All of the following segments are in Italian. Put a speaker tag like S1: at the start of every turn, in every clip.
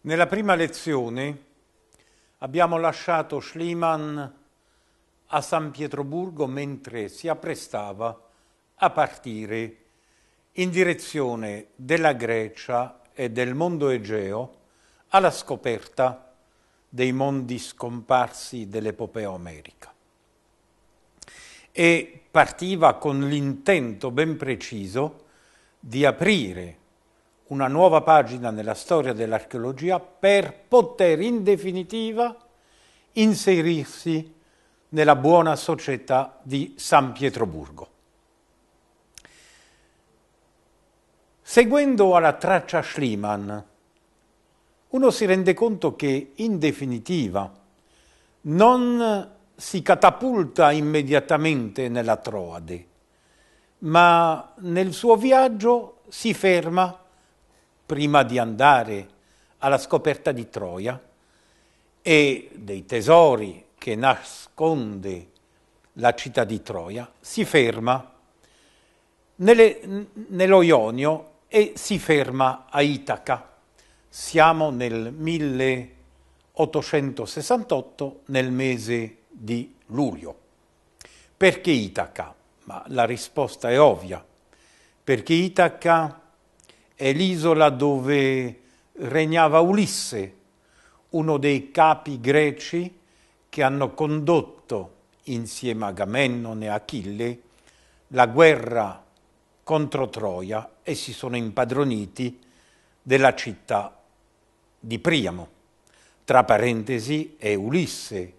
S1: Nella prima lezione abbiamo lasciato Schliemann a San Pietroburgo mentre si apprestava a partire in direzione della Grecia e del mondo Egeo alla scoperta dei mondi scomparsi dell'epopea omerica. E partiva con l'intento ben preciso di aprire una nuova pagina nella storia dell'archeologia per poter in definitiva inserirsi nella buona società di San Pietroburgo. Seguendo alla traccia Schliemann, uno si rende conto che in definitiva non si catapulta immediatamente nella Troade, ma nel suo viaggio si ferma prima di andare alla scoperta di Troia e dei tesori che nasconde la città di Troia, si ferma nelle, nello Ionio e si ferma a Itaca. Siamo nel 1868, nel mese di luglio. Perché Itaca? Ma la risposta è ovvia, perché Itaca è l'isola dove regnava Ulisse, uno dei capi greci che hanno condotto insieme a Agamennone e Achille la guerra contro Troia e si sono impadroniti della città di Priamo. Tra parentesi è Ulisse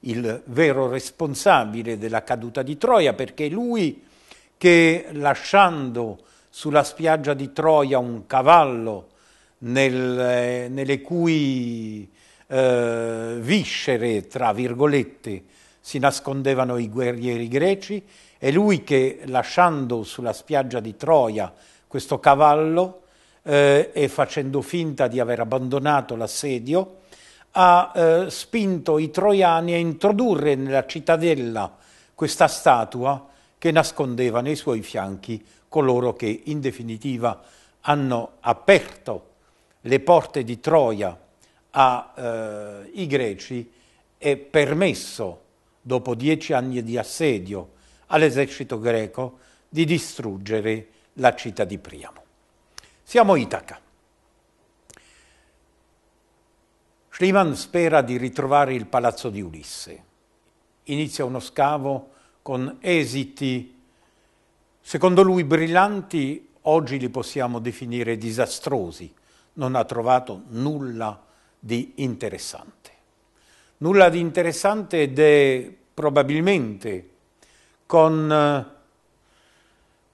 S1: il vero responsabile della caduta di Troia perché è lui che lasciando sulla spiaggia di Troia un cavallo nel, eh, nelle cui eh, viscere, tra virgolette, si nascondevano i guerrieri greci, è lui che lasciando sulla spiaggia di Troia questo cavallo eh, e facendo finta di aver abbandonato l'assedio, ha eh, spinto i troiani a introdurre nella cittadella questa statua che nascondeva nei suoi fianchi coloro che in definitiva hanno aperto le porte di Troia ai eh, greci e permesso, dopo dieci anni di assedio, all'esercito greco di distruggere la città di Priamo. Siamo Itaca. Schliemann spera di ritrovare il palazzo di Ulisse. Inizia uno scavo con esiti Secondo lui brillanti oggi li possiamo definire disastrosi, non ha trovato nulla di interessante. Nulla di interessante ed è probabilmente con eh,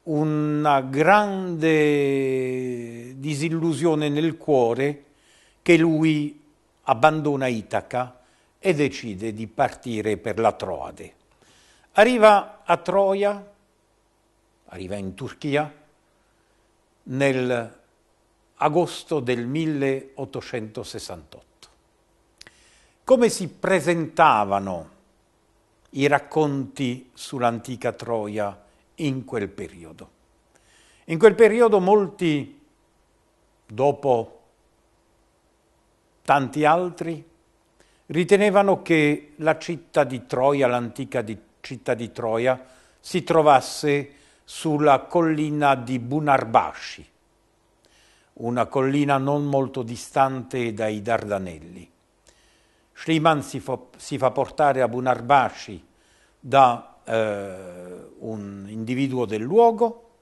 S1: una grande disillusione nel cuore che lui abbandona Itaca e decide di partire per la Troade. Arriva a Troia arriva in Turchia nel agosto del 1868. Come si presentavano i racconti sull'antica Troia in quel periodo? In quel periodo molti, dopo tanti altri, ritenevano che la città di Troia, l'antica città di Troia, si trovasse sulla collina di Bunarbashi, una collina non molto distante dai Dardanelli. Schliemann si, si fa, portare a Bunarbashi da eh, un individuo del luogo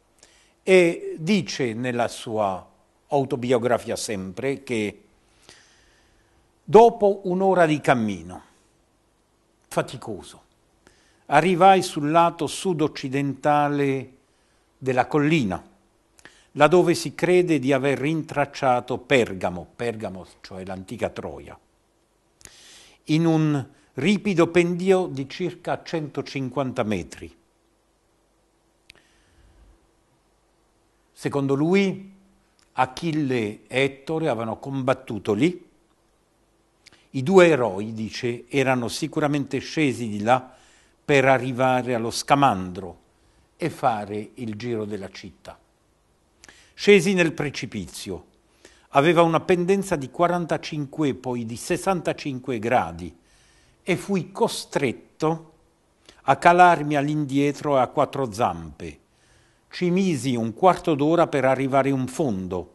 S1: e dice nella sua autobiografia sempre che dopo un'ora di cammino, faticoso, arrivai sul lato sud-occidentale della collina, laddove si crede di aver rintracciato Pergamo, Pergamo cioè l'antica Troia, in un ripido pendio di circa 150 metri. Secondo lui Achille e Ettore avevano combattuto lì, i due eroi, dice, erano sicuramente scesi di là per arrivare allo scamandro, e fare il giro della città. Scesi nel precipizio. Aveva una pendenza di 45 poi di 65 gradi e fui costretto a calarmi all'indietro a quattro zampe. Ci misi un quarto d'ora per arrivare in fondo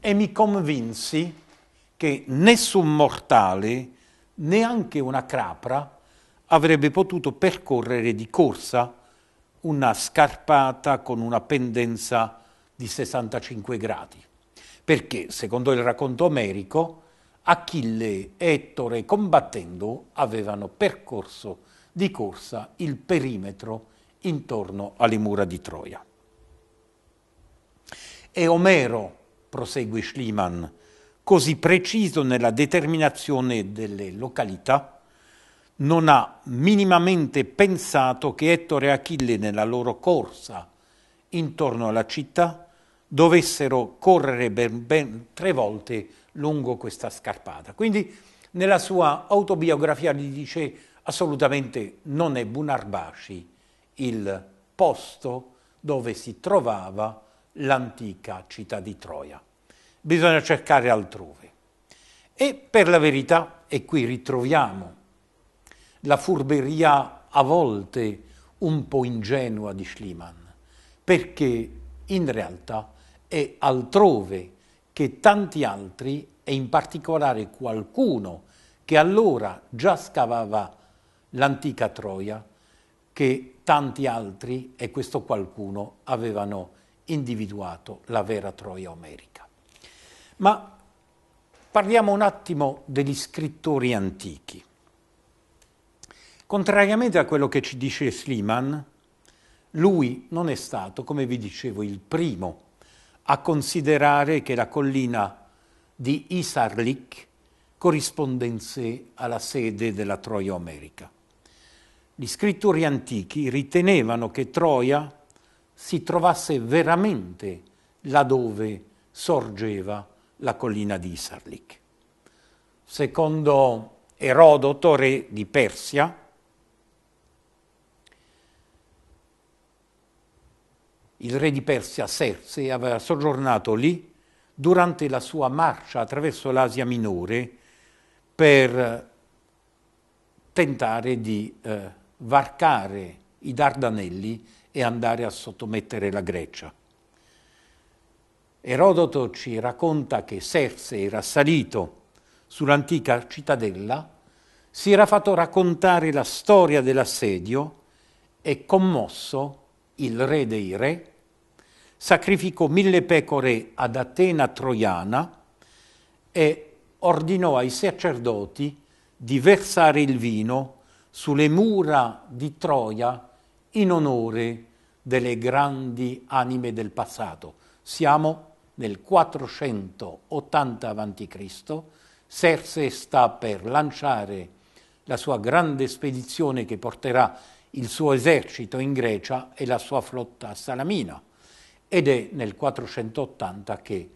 S1: e mi convinsi che nessun mortale, neanche una crapra, avrebbe potuto percorrere di corsa una scarpata con una pendenza di 65 gradi, perché secondo il racconto omerico Achille e Ettore combattendo avevano percorso di corsa il perimetro intorno alle mura di Troia. E Omero, prosegue Schliemann, così preciso nella determinazione delle località, non ha minimamente pensato che Ettore e Achille nella loro corsa intorno alla città dovessero correre ben, ben tre volte lungo questa scarpata. Quindi nella sua autobiografia gli dice assolutamente non è Bunarbaci il posto dove si trovava l'antica città di Troia. Bisogna cercare altrove. E per la verità, e qui ritroviamo la furberia a volte un po' ingenua di Schliemann, perché in realtà è altrove che tanti altri, e in particolare qualcuno che allora già scavava l'antica Troia, che tanti altri e questo qualcuno avevano individuato la vera Troia omerica. Ma parliamo un attimo degli scrittori antichi. Contrariamente a quello che ci dice Sliman, lui non è stato, come vi dicevo, il primo a considerare che la collina di Isarlik corrispondesse alla sede della Troia Omerica. Gli scrittori antichi ritenevano che Troia si trovasse veramente laddove sorgeva la collina di Isarlik. Secondo Erodoto, re di Persia, il re di Persia Serse aveva soggiornato lì durante la sua marcia attraverso l'Asia Minore per eh, tentare di eh, varcare i Dardanelli e andare a sottomettere la Grecia. Erodoto ci racconta che Serse era salito sull'antica cittadella, si era fatto raccontare la storia dell'assedio e commosso il re dei re, sacrificò mille pecore ad Atena troiana e ordinò ai sacerdoti di versare il vino sulle mura di Troia in onore delle grandi anime del passato. Siamo nel 480 a.C., Serse sta per lanciare la sua grande spedizione che porterà il suo esercito in Grecia e la sua flotta a Salamina ed è nel 480 che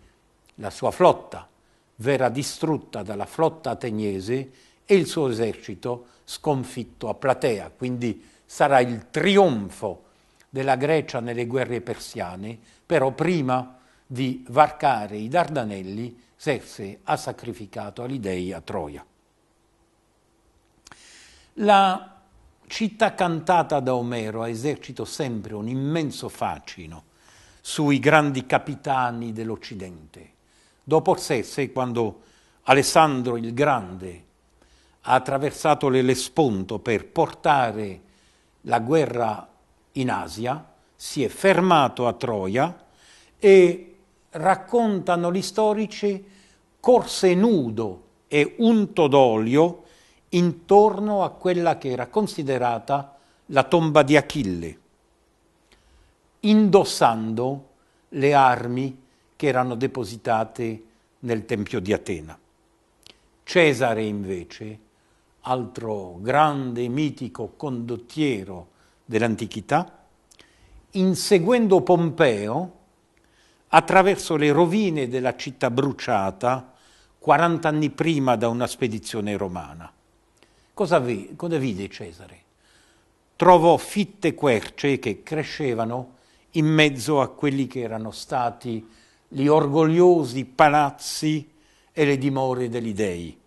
S1: la sua flotta verrà distrutta dalla flotta ateniese e il suo esercito sconfitto a Platea, quindi sarà il trionfo della Grecia nelle guerre persiane, però prima di varcare i Dardanelli Serse ha sacrificato agli dei a Troia. La città cantata da Omero ha esercito sempre un immenso fascino sui grandi capitani dell'Occidente. Dopo sé, quando Alessandro il Grande ha attraversato l'Elesponto per portare la guerra in Asia, si è fermato a Troia e raccontano gli storici corse nudo e unto d'olio intorno a quella che era considerata la tomba di Achille, indossando le armi che erano depositate nel Tempio di Atena. Cesare invece, altro grande mitico condottiero dell'antichità, inseguendo Pompeo attraverso le rovine della città bruciata 40 anni prima da una spedizione romana Cosa, vi, cosa vide Cesare? Trovò fitte querce che crescevano in mezzo a quelli che erano stati gli orgogliosi palazzi e le dimore degli dei.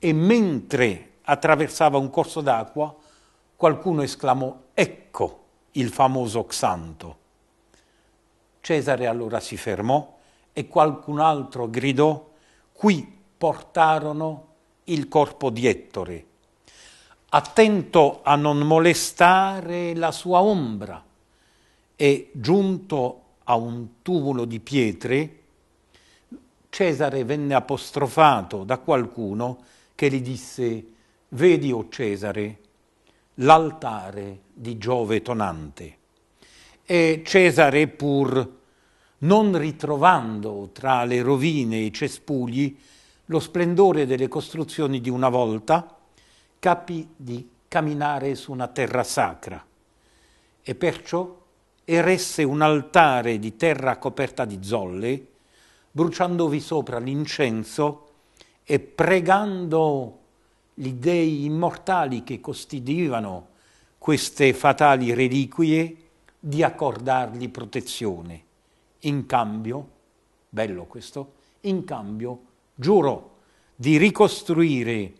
S1: E mentre attraversava un corso d'acqua, qualcuno esclamò, ecco il famoso Xanto. Cesare allora si fermò e qualcun altro gridò, qui portarono il corpo di Ettore, attento a non molestare la sua ombra e giunto a un tumulo di pietre, Cesare venne apostrofato da qualcuno che gli disse Vedi, o oh Cesare, l'altare di Giove tonante. E Cesare, pur non ritrovando tra le rovine e i cespugli lo splendore delle costruzioni di una volta, capì di camminare su una terra sacra e perciò eresse un altare di terra coperta di zolle, bruciandovi sopra l'incenso e pregando gli dei immortali che custodivano queste fatali reliquie di accordargli protezione. In cambio, bello questo, in cambio giurò di ricostruire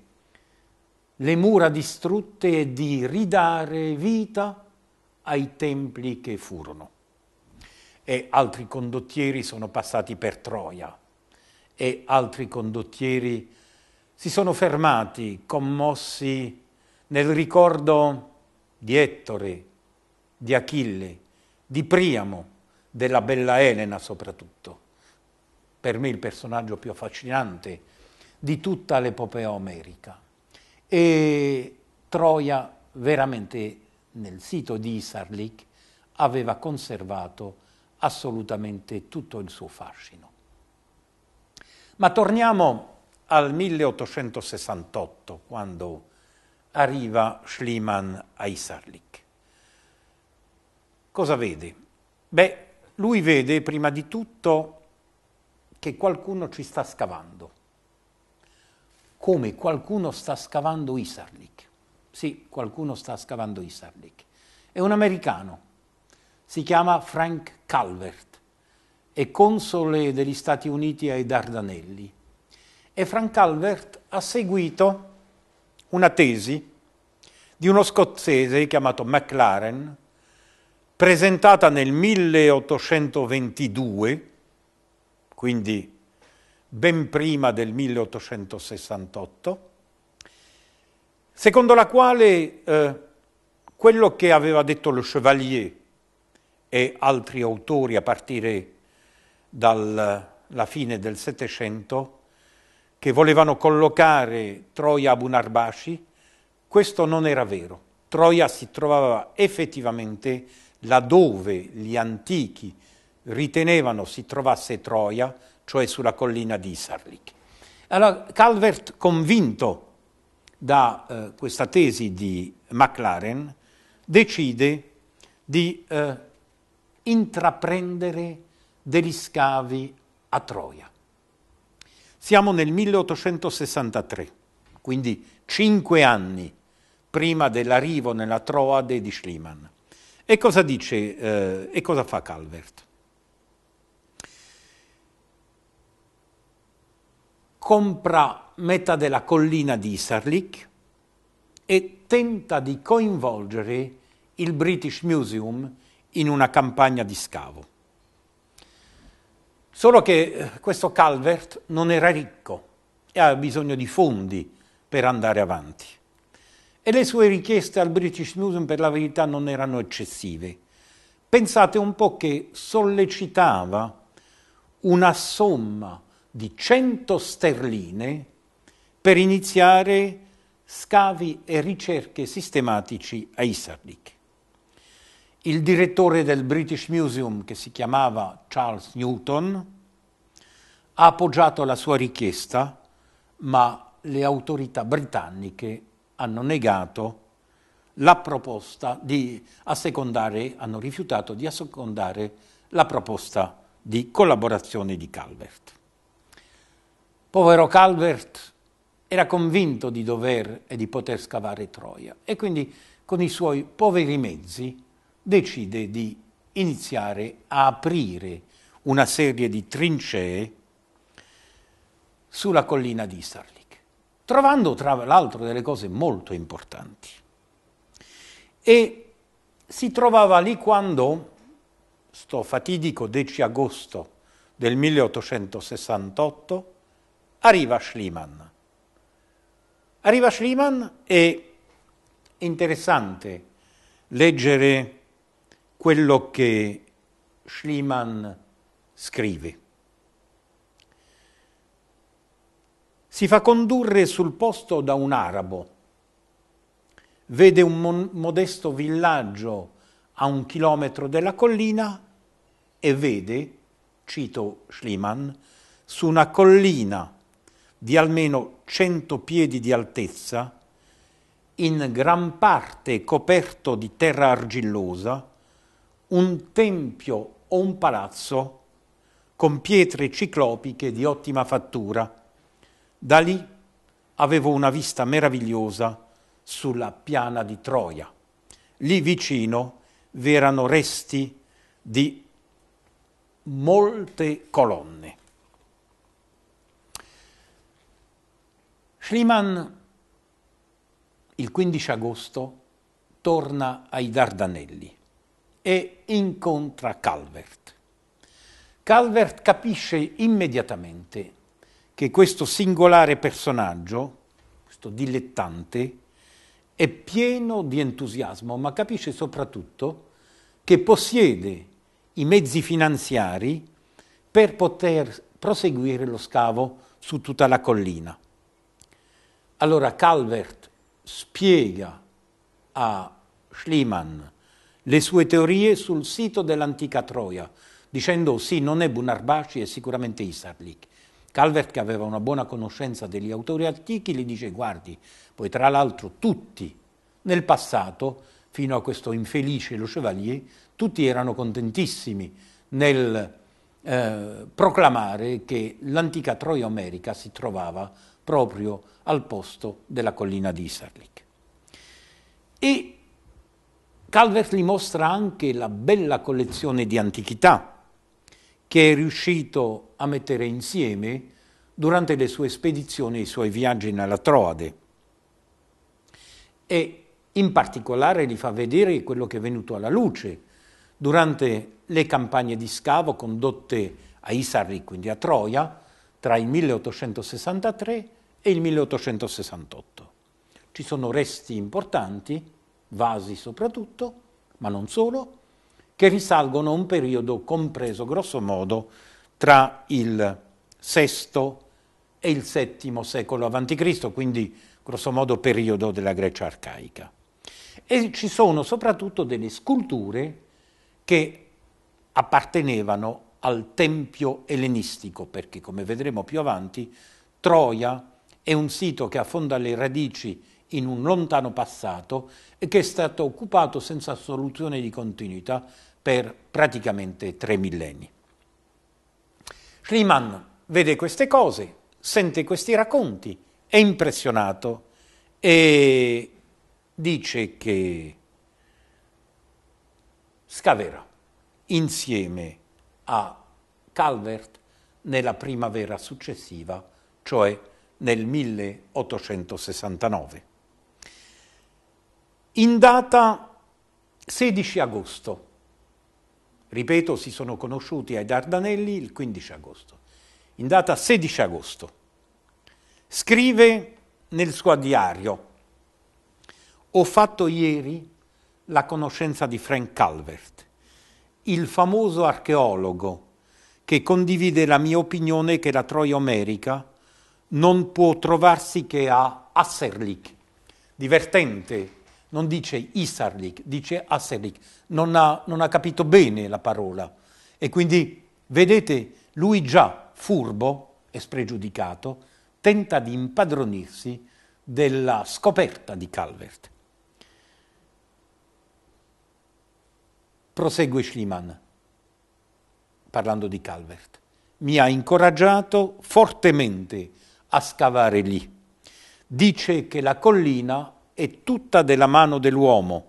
S1: le mura distrutte e di ridare vita ai templi che furono. E altri condottieri sono passati per Troia e altri condottieri si sono fermati, commossi nel ricordo di Ettore, di Achille, di Priamo, della bella Elena soprattutto, per me il personaggio più affascinante di tutta l'epopea omerica e Troia veramente nel sito di Isarlik aveva conservato assolutamente tutto il suo fascino. Ma torniamo al 1868, quando arriva Schliemann a Isarlik. Cosa vede? Beh, lui vede prima di tutto che qualcuno ci sta scavando come qualcuno sta scavando Isarlik. Sì, qualcuno sta scavando Isarlik. È un americano, si chiama Frank Calvert, è console degli Stati Uniti ai Dardanelli e Frank Calvert ha seguito una tesi di uno scozzese chiamato McLaren, presentata nel 1822, quindi ben prima del 1868, secondo la quale eh, quello che aveva detto Le Chevalier e altri autori a partire dalla fine del Settecento, che volevano collocare Troia a Bunarbashi, questo non era vero. Troia si trovava effettivamente laddove gli antichi ritenevano si trovasse Troia, cioè sulla collina di Sarlik. Allora, Calvert, convinto da eh, questa tesi di McLaren, decide di eh, intraprendere degli scavi a Troia. Siamo nel 1863, quindi cinque anni prima dell'arrivo nella Troade di Schliemann. E cosa dice eh, e cosa fa Calvert? compra metà della collina di Sarlik e tenta di coinvolgere il British Museum in una campagna di scavo. Solo che eh, questo Calvert non era ricco e aveva bisogno di fondi per andare avanti. E le sue richieste al British Museum per la verità non erano eccessive. Pensate un po' che sollecitava una somma di 100 sterline per iniziare scavi e ricerche sistematici a Isarlik. Il direttore del British Museum, che si chiamava Charles Newton, ha appoggiato la sua richiesta, ma le autorità britanniche hanno negato la proposta di assecondare, hanno rifiutato di assecondare la proposta di collaborazione di Calvert. Povero Calvert era convinto di dover e di poter scavare Troia e quindi con i suoi poveri mezzi decide di iniziare a aprire una serie di trincee sulla collina di Sarlik, trovando tra l'altro delle cose molto importanti. E si trovava lì quando, sto fatidico 10 agosto del 1868, arriva Schliemann. Arriva Schliemann e è interessante leggere quello che Schliemann scrive. Si fa condurre sul posto da un arabo, vede un modesto villaggio a un chilometro della collina e vede, cito Schliemann, su una collina di almeno 100 piedi di altezza, in gran parte coperto di terra argillosa, un tempio o un palazzo con pietre ciclopiche di ottima fattura. Da lì avevo una vista meravigliosa sulla piana di Troia. Lì vicino vi erano resti di molte colonne. Schliemann il 15 agosto torna ai Dardanelli e incontra Calvert. Calvert capisce immediatamente che questo singolare personaggio, questo dilettante, è pieno di entusiasmo, ma capisce soprattutto che possiede i mezzi finanziari per poter proseguire lo scavo su tutta la collina. Allora Calvert spiega a Schliemann le sue teorie sul sito dell'antica Troia, dicendo sì, non è Bunarbaci, è sicuramente Isarlik. Calvert, che aveva una buona conoscenza degli autori antichi, gli dice guardi, poi tra l'altro tutti nel passato, fino a questo infelice Lo Chevalier, tutti erano contentissimi nel eh, proclamare che l'antica Troia omerica si trovava proprio al posto della collina di Isarlik. E Calvert gli mostra anche la bella collezione di antichità che è riuscito a mettere insieme durante le sue spedizioni e i suoi viaggi nella Troade. E in particolare gli fa vedere quello che è venuto alla luce durante le campagne di scavo condotte a Isarri, quindi a Troia, tra il 1863 e il 1868. Ci sono resti importanti, vasi soprattutto, ma non solo, che risalgono a un periodo compreso grossomodo tra il VI e il VII secolo a.C., quindi grossomodo periodo della Grecia arcaica. E ci sono soprattutto delle sculture che appartenevano al tempio ellenistico, perché come vedremo più avanti, Troia è un sito che affonda le radici in un lontano passato e che è stato occupato senza soluzione di continuità per praticamente tre millenni. Schliemann vede queste cose, sente questi racconti, è impressionato e dice che Scavera, insieme a Calvert nella primavera successiva, cioè nel 1869. In data 16 agosto, ripeto, si sono conosciuti ai Dardanelli il 15 agosto. In data 16 agosto scrive nel suo diario: Ho fatto ieri la conoscenza di Frank Calvert, il famoso archeologo che condivide la mia opinione che la Troia omerica non può trovarsi che a Asserlik. Divertente, non dice Isarlik, dice Asserlik. Non ha, non ha capito bene la parola. E quindi, vedete, lui già furbo e spregiudicato tenta di impadronirsi della scoperta di Calvert. Prosegue Schliemann, parlando di Calvert, mi ha incoraggiato fortemente a scavare lì. Dice che la collina è tutta della mano dell'uomo.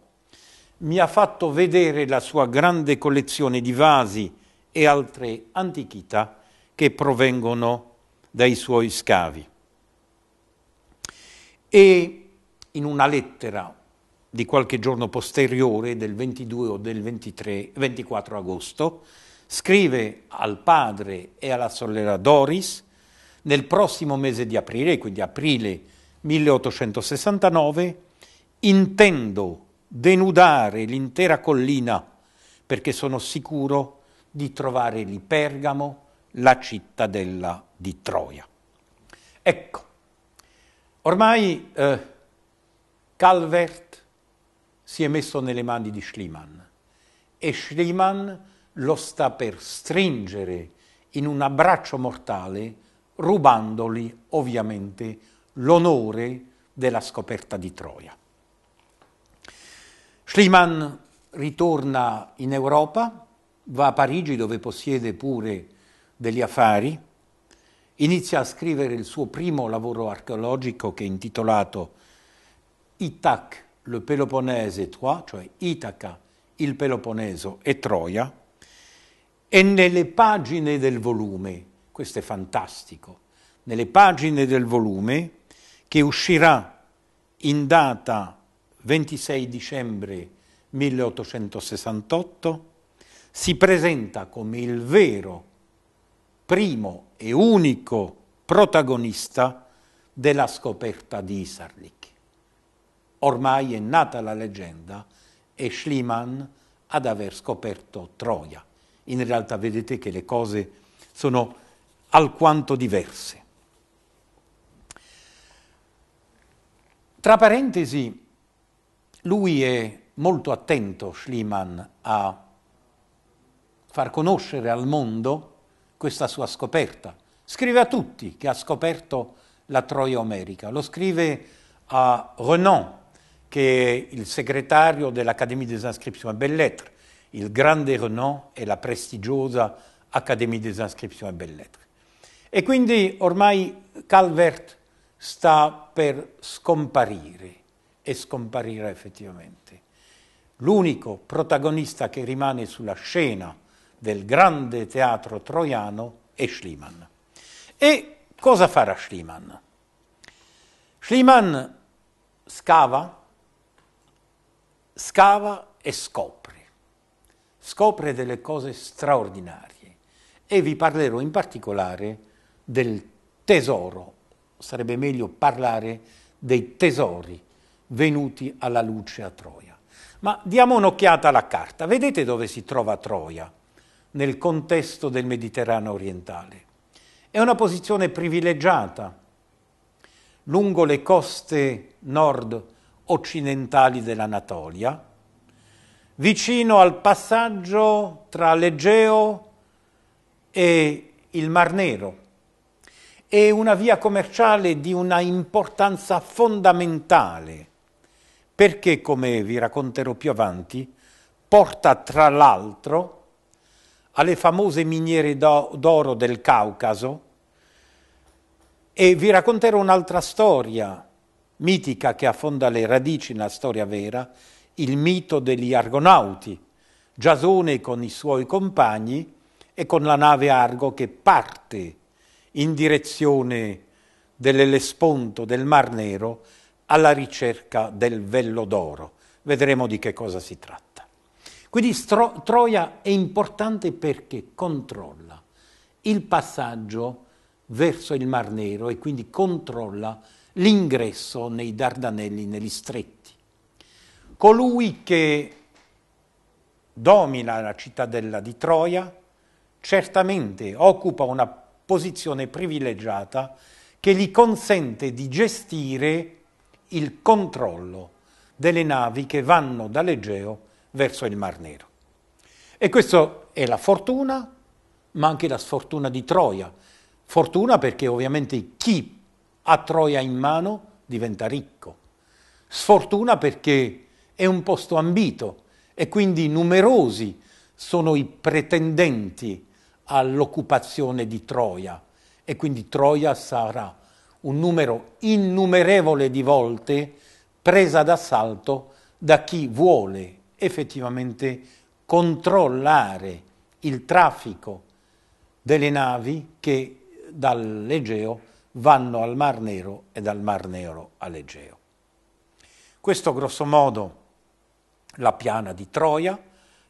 S1: Mi ha fatto vedere la sua grande collezione di vasi e altre antichità che provengono dai suoi scavi. E in una lettera di qualche giorno posteriore, del 22 o del 23, 24 agosto, scrive al padre e alla sorella Doris nel prossimo mese di aprile, quindi aprile 1869, intendo denudare l'intera collina perché sono sicuro di trovare lì Pergamo, la cittadella di Troia. Ecco, ormai eh, Calvert si è messo nelle mani di Schliemann e Schliemann lo sta per stringere in un abbraccio mortale, rubandogli ovviamente l'onore della scoperta di Troia. Schliemann ritorna in Europa, va a Parigi dove possiede pure degli affari, inizia a scrivere il suo primo lavoro archeologico che è intitolato Itac le Peloponnese et Troia, cioè Itaca, il Peloponneso e Troia, e nelle pagine del volume, questo è fantastico, nelle pagine del volume che uscirà in data 26 dicembre 1868, si presenta come il vero, primo e unico protagonista della scoperta di Isarlik. Ormai è nata la leggenda, è Schliemann ad aver scoperto Troia. In realtà vedete che le cose sono alquanto diverse. Tra parentesi, lui è molto attento, Schliemann, a far conoscere al mondo questa sua scoperta. Scrive a tutti che ha scoperto la Troia omerica, lo scrive a Renan, che è il segretario dell'Académie des Inscriptions et Belles-Lettres, il grande Renan e la prestigiosa Académie des Inscriptions et Belles-Lettres. E quindi ormai Calvert sta per scomparire, e scomparirà effettivamente. L'unico protagonista che rimane sulla scena del grande teatro troiano è Schliemann. E cosa farà Schliemann? Schliemann scava scava e scopre, scopre delle cose straordinarie e vi parlerò in particolare del tesoro, sarebbe meglio parlare dei tesori venuti alla luce a Troia. Ma diamo un'occhiata alla carta, vedete dove si trova Troia nel contesto del Mediterraneo orientale. È una posizione privilegiata lungo le coste nord occidentali dell'Anatolia, vicino al passaggio tra l'Egeo e il Mar Nero. È una via commerciale di una importanza fondamentale, perché, come vi racconterò più avanti, porta tra l'altro alle famose miniere d'oro del Caucaso e vi racconterò un'altra storia mitica che affonda le radici nella storia vera, il mito degli argonauti, Giasone con i suoi compagni e con la nave Argo che parte in direzione dell'Elesponto del Mar Nero alla ricerca del vello d'oro. Vedremo di che cosa si tratta. Quindi Stro Troia è importante perché controlla il passaggio verso il Mar Nero e quindi controlla l'ingresso nei Dardanelli, negli stretti. Colui che domina la cittadella di Troia certamente occupa una posizione privilegiata che gli consente di gestire il controllo delle navi che vanno dall'Egeo verso il Mar Nero. E questa è la fortuna, ma anche la sfortuna di Troia. Fortuna perché ovviamente chi ha Troia in mano, diventa ricco. Sfortuna perché è un posto ambito e quindi numerosi sono i pretendenti all'occupazione di Troia e quindi Troia sarà un numero innumerevole di volte presa d'assalto da chi vuole effettivamente controllare il traffico delle navi che dall'Egeo vanno al Mar Nero e dal Mar Nero all'Egeo. Questo grossomodo la piana di Troia,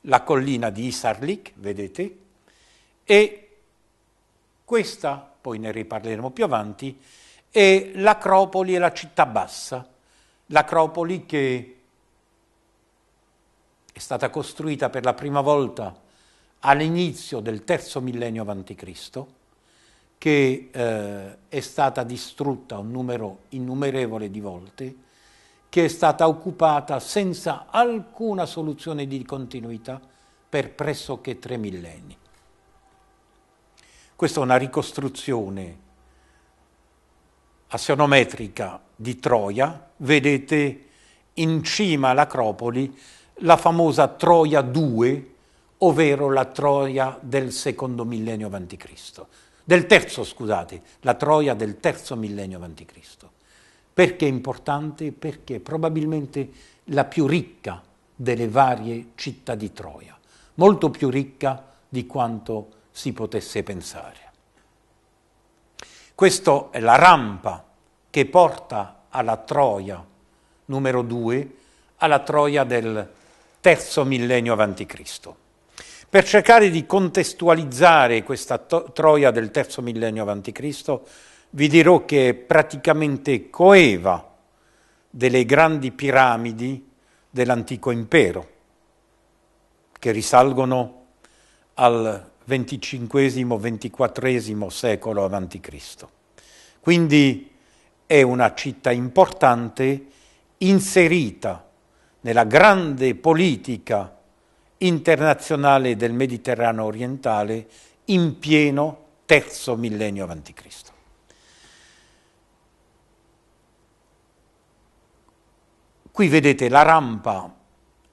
S1: la collina di Isarlik, vedete, e questa, poi ne riparleremo più avanti, è l'acropoli e la città bassa, l'acropoli che è stata costruita per la prima volta all'inizio del terzo millennio a.C., che eh, è stata distrutta un numero innumerevole di volte, che è stata occupata senza alcuna soluzione di continuità per pressoché tre millenni. Questa è una ricostruzione assionometrica di Troia, vedete in cima all'Acropoli la famosa Troia 2, ovvero la Troia del secondo millennio a.C del terzo, scusate, la Troia del terzo millennio a.C. Perché è importante? Perché è probabilmente la più ricca delle varie città di Troia, molto più ricca di quanto si potesse pensare. Questa è la rampa che porta alla Troia numero 2, alla Troia del terzo millennio a.C per cercare di contestualizzare questa troia del terzo millennio a.C., vi dirò che è praticamente coeva delle grandi piramidi dell'antico impero, che risalgono al xxv xiv secolo a.C. Quindi è una città importante inserita nella grande politica internazionale del Mediterraneo orientale in pieno terzo millennio a.C. Qui vedete la rampa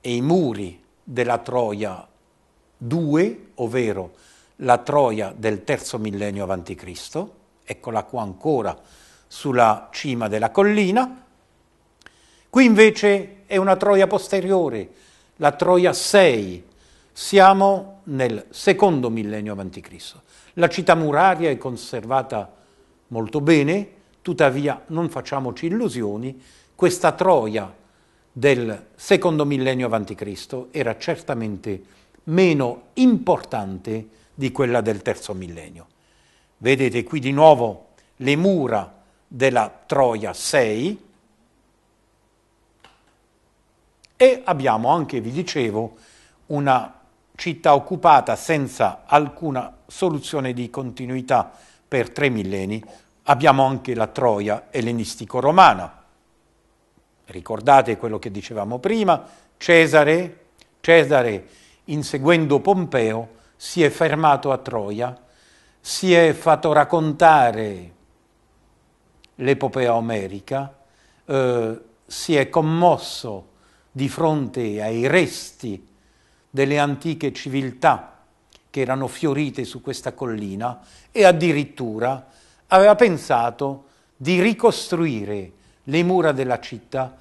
S1: e i muri della Troia 2, ovvero la Troia del terzo millennio a.C., eccola qua ancora sulla cima della collina. Qui invece è una Troia posteriore, la Troia 6. Siamo nel secondo millennio a.C. La città muraria è conservata molto bene, tuttavia non facciamoci illusioni, questa Troia del secondo millennio a.C. era certamente meno importante di quella del terzo millennio. Vedete qui di nuovo le mura della Troia 6, E abbiamo anche, vi dicevo, una città occupata senza alcuna soluzione di continuità per tre millenni. Abbiamo anche la Troia ellenistico-romana. Ricordate quello che dicevamo prima, Cesare, Cesare inseguendo Pompeo si è fermato a Troia, si è fatto raccontare l'epopea omerica, eh, si è commosso di fronte ai resti delle antiche civiltà che erano fiorite su questa collina e addirittura aveva pensato di ricostruire le mura della città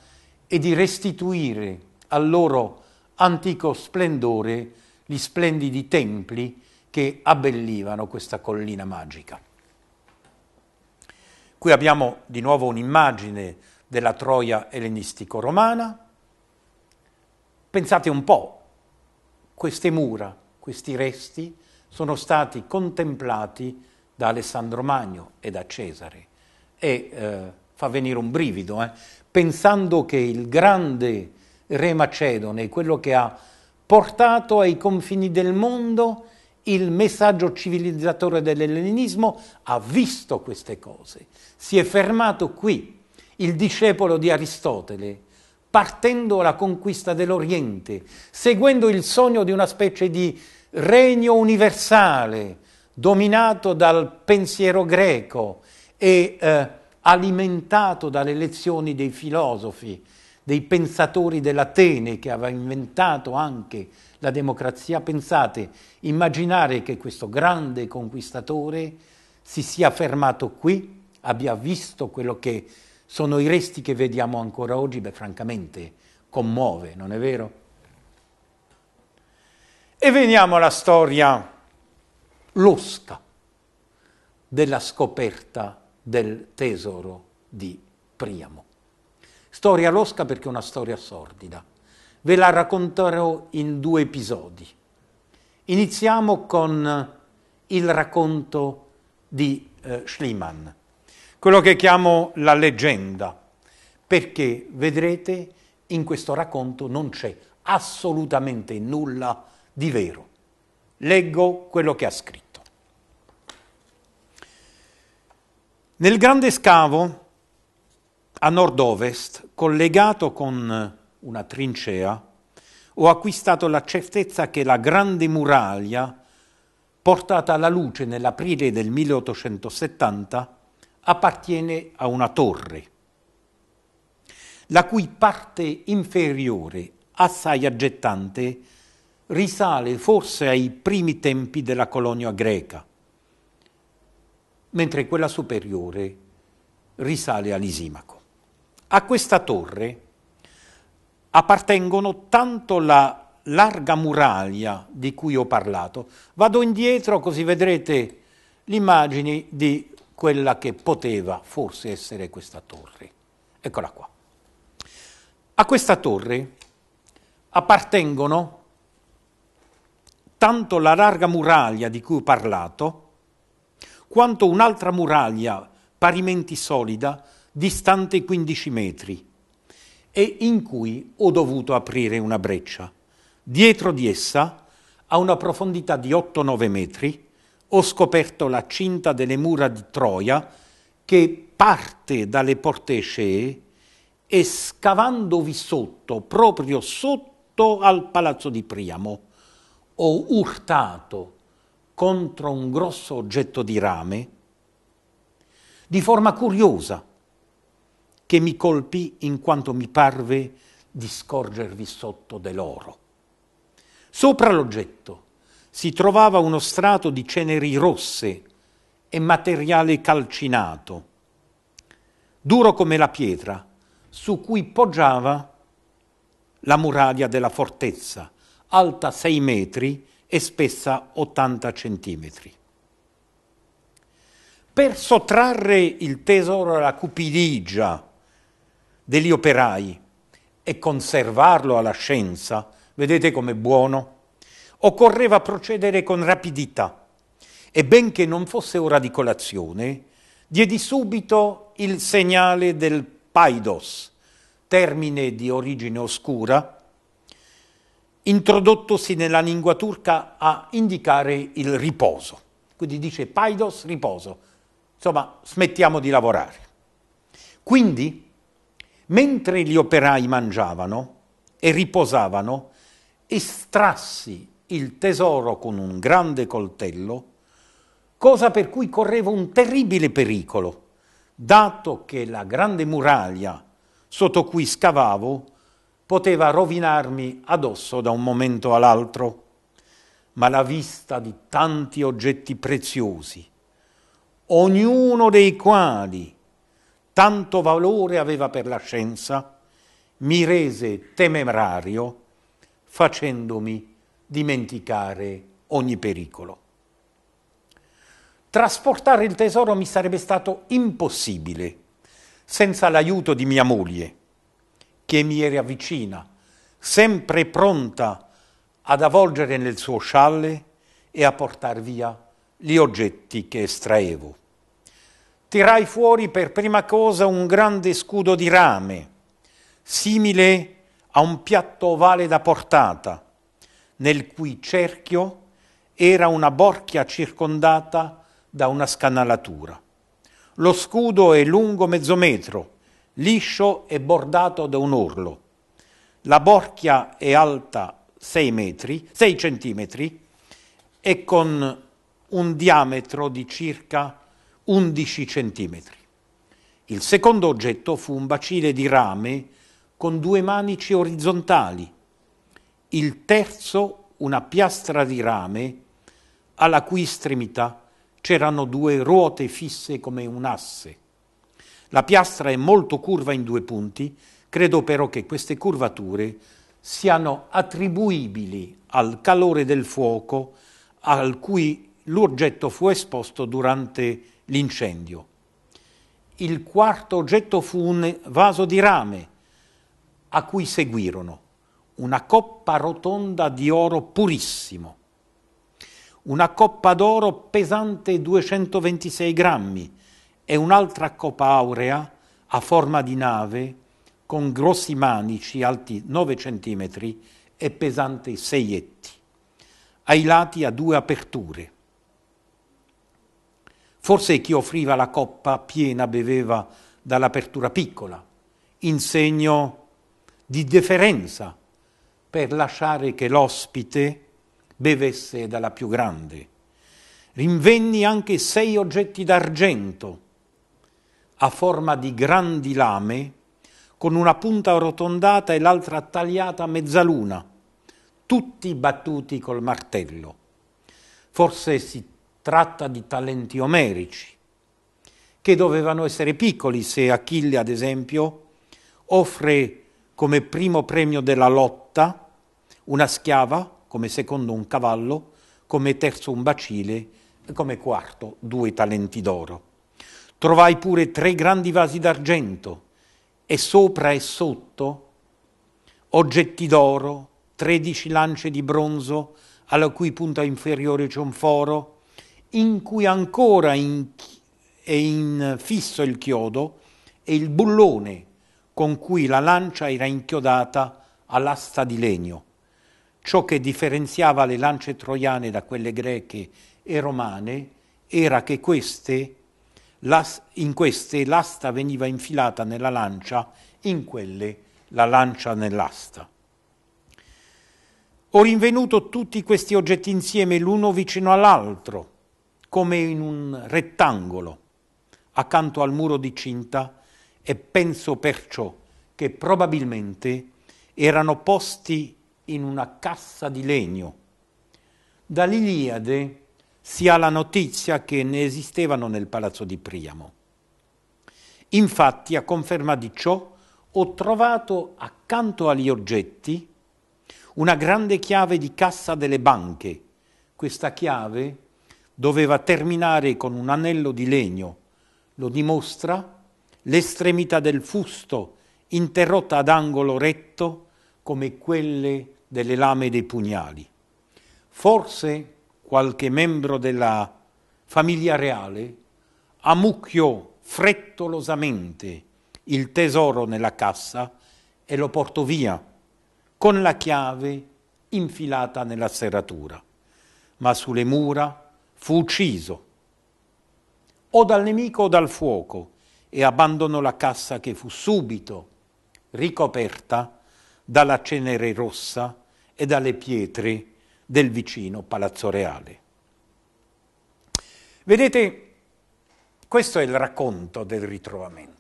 S1: e di restituire al loro antico splendore gli splendidi templi che abbellivano questa collina magica. Qui abbiamo di nuovo un'immagine della Troia ellenistico-romana, Pensate un po', queste mura, questi resti, sono stati contemplati da Alessandro Magno e da Cesare e eh, fa venire un brivido, eh? pensando che il grande re macedone, quello che ha portato ai confini del mondo il messaggio civilizzatore dell'ellenismo, ha visto queste cose, si è fermato qui. Il discepolo di Aristotele, partendo la conquista dell'Oriente, seguendo il sogno di una specie di regno universale dominato dal pensiero greco e eh, alimentato dalle lezioni dei filosofi, dei pensatori dell'Atene che aveva inventato anche la democrazia. Pensate, immaginare che questo grande conquistatore si sia fermato qui, abbia visto quello che sono i resti che vediamo ancora oggi, beh francamente commuove, non è vero? E veniamo alla storia losca della scoperta del tesoro di Priamo. Storia losca perché è una storia sordida. Ve la racconterò in due episodi. Iniziamo con il racconto di eh, Schliemann quello che chiamo la leggenda, perché vedrete in questo racconto non c'è assolutamente nulla di vero. Leggo quello che ha scritto. Nel grande scavo a nord-ovest, collegato con una trincea, ho acquistato la certezza che la grande muraglia, portata alla luce nell'aprile del 1870, appartiene a una torre, la cui parte inferiore, assai aggettante, risale forse ai primi tempi della colonia greca, mentre quella superiore risale all'Isimaco. A questa torre appartengono tanto la larga muraglia di cui ho parlato. Vado indietro così vedrete l'immagine di quella che poteva forse essere questa torre. Eccola qua. A questa torre appartengono tanto la larga muraglia di cui ho parlato, quanto un'altra muraglia parimenti solida distante 15 metri e in cui ho dovuto aprire una breccia. Dietro di essa, a una profondità di 8-9 metri, ho scoperto la cinta delle mura di Troia che parte dalle porte Scee e scavandovi sotto, proprio sotto al palazzo di Priamo, ho urtato contro un grosso oggetto di rame di forma curiosa che mi colpì in quanto mi parve di scorgervi sotto dell'oro. Sopra l'oggetto si trovava uno strato di ceneri rosse e materiale calcinato, duro come la pietra, su cui poggiava la muraglia della fortezza, alta 6 metri e spessa 80 centimetri. Per sottrarre il tesoro alla cupidigia degli operai e conservarlo alla scienza, vedete com'è buono, Occorreva procedere con rapidità e benché non fosse ora di colazione, diedi subito il segnale del paidos, termine di origine oscura, introdottosi nella lingua turca a indicare il riposo. Quindi dice paidos, riposo. Insomma, smettiamo di lavorare. Quindi, mentre gli operai mangiavano e riposavano, estrassi il tesoro con un grande coltello, cosa per cui correvo un terribile pericolo, dato che la grande muraglia sotto cui scavavo poteva rovinarmi addosso da un momento all'altro, ma la vista di tanti oggetti preziosi, ognuno dei quali tanto valore aveva per la scienza, mi rese temerario facendomi dimenticare ogni pericolo. Trasportare il tesoro mi sarebbe stato impossibile senza l'aiuto di mia moglie, che mi era vicina, sempre pronta ad avvolgere nel suo scialle e a portar via gli oggetti che estraevo. Tirai fuori per prima cosa un grande scudo di rame, simile a un piatto ovale da portata, nel cui cerchio era una borchia circondata da una scanalatura. Lo scudo è lungo mezzo metro, liscio e bordato da un orlo. La borchia è alta 6 metri, 6 centimetri e con un diametro di circa 11 centimetri. Il secondo oggetto fu un bacile di rame con due manici orizzontali il terzo una piastra di rame alla cui estremità c'erano due ruote fisse come un asse. La piastra è molto curva in due punti, credo però che queste curvature siano attribuibili al calore del fuoco al cui l'oggetto fu esposto durante l'incendio. Il quarto oggetto fu un vaso di rame a cui seguirono una coppa rotonda di oro purissimo, una coppa d'oro pesante 226 grammi e un'altra coppa aurea a forma di nave con grossi manici alti 9 cm e pesanti 6 etti, ai lati a due aperture. Forse chi offriva la coppa piena beveva dall'apertura piccola, in segno di deferenza per lasciare che l'ospite bevesse dalla più grande. Rinvenni anche sei oggetti d'argento a forma di grandi lame, con una punta arrotondata e l'altra tagliata a mezzaluna, tutti battuti col martello. Forse si tratta di talenti omerici, che dovevano essere piccoli se Achille, ad esempio, offre come primo premio della lotta una schiava come secondo un cavallo, come terzo un bacile e come quarto due talenti d'oro. Trovai pure tre grandi vasi d'argento e sopra e sotto oggetti d'oro, tredici lance di bronzo alla cui punta inferiore c'è un foro, in cui ancora in, è infisso il chiodo e il bullone con cui la lancia era inchiodata all'asta di legno Ciò che differenziava le lance troiane da quelle greche e romane era che queste, in queste l'asta veniva infilata nella lancia, in quelle la lancia nell'asta. Ho rinvenuto tutti questi oggetti insieme l'uno vicino all'altro, come in un rettangolo, accanto al muro di cinta, e penso perciò che probabilmente erano posti in una cassa di legno. Dall'Iliade si ha la notizia che ne esistevano nel palazzo di Priamo. Infatti, a conferma di ciò, ho trovato accanto agli oggetti una grande chiave di cassa delle banche. Questa chiave doveva terminare con un anello di legno. Lo dimostra l'estremità del fusto interrotta ad angolo retto come quelle delle lame dei pugnali. Forse qualche membro della famiglia reale ammucchiò frettolosamente il tesoro nella cassa e lo portò via con la chiave infilata nella serratura, ma sulle mura fu ucciso o dal nemico o dal fuoco e abbandonò la cassa che fu subito ricoperta dalla cenere rossa e dalle pietre del vicino Palazzo Reale. Vedete, questo è il racconto del ritrovamento.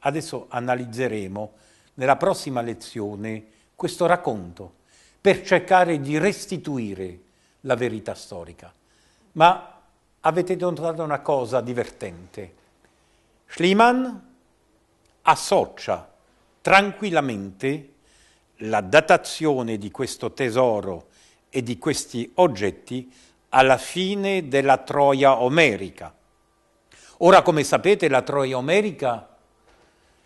S1: Adesso analizzeremo nella prossima lezione questo racconto per cercare di restituire la verità storica. Ma avete notato una cosa divertente. Schliemann associa tranquillamente la datazione di questo tesoro e di questi oggetti alla fine della Troia omerica. Ora, come sapete, la Troia omerica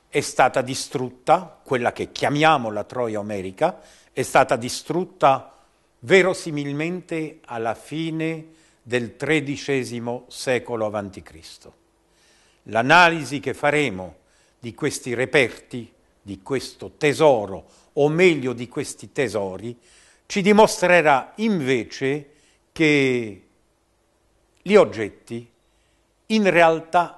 S1: è stata distrutta, quella che chiamiamo la Troia omerica, è stata distrutta verosimilmente alla fine del XIII secolo a.C. L'analisi che faremo di questi reperti, di questo tesoro o meglio di questi tesori, ci dimostrerà invece che gli oggetti in realtà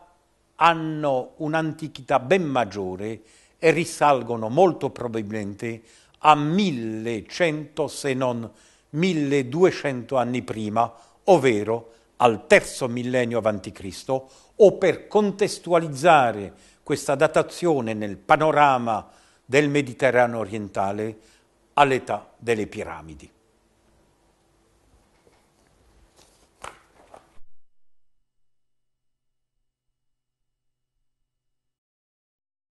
S1: hanno un'antichità ben maggiore e risalgono molto probabilmente a 1100 se non 1200 anni prima, ovvero al terzo millennio avanti Cristo, o per contestualizzare questa datazione nel panorama del Mediterraneo orientale all'età delle piramidi.